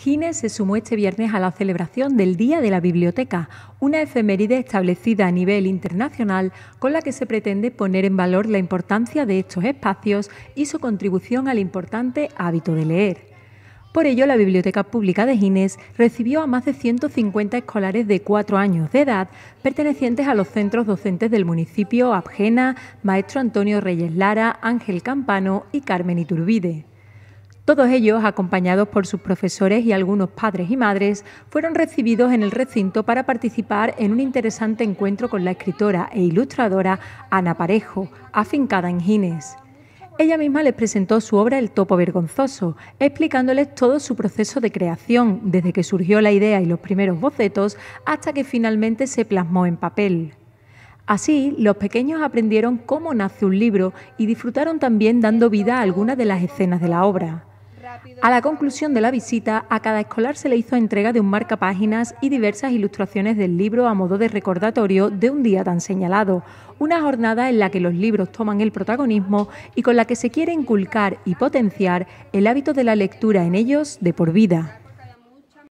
Gines se sumó este viernes a la celebración del Día de la Biblioteca, una efeméride establecida a nivel internacional con la que se pretende poner en valor la importancia de estos espacios y su contribución al importante hábito de leer. Por ello, la Biblioteca Pública de Gines recibió a más de 150 escolares de 4 años de edad pertenecientes a los centros docentes del municipio Abjena, Maestro Antonio Reyes Lara, Ángel Campano y Carmen Iturbide. Todos ellos, acompañados por sus profesores y algunos padres y madres, fueron recibidos en el recinto para participar en un interesante encuentro con la escritora e ilustradora Ana Parejo, afincada en Gines. Ella misma les presentó su obra El Topo Vergonzoso, explicándoles todo su proceso de creación, desde que surgió la idea y los primeros bocetos hasta que finalmente se plasmó en papel. Así, los pequeños aprendieron cómo nace un libro y disfrutaron también dando vida a algunas de las escenas de la obra. A la conclusión de la visita, a cada escolar se le hizo entrega de un marcapáginas y diversas ilustraciones del libro a modo de recordatorio de un día tan señalado, una jornada en la que los libros toman el protagonismo y con la que se quiere inculcar y potenciar el hábito de la lectura en ellos de por vida.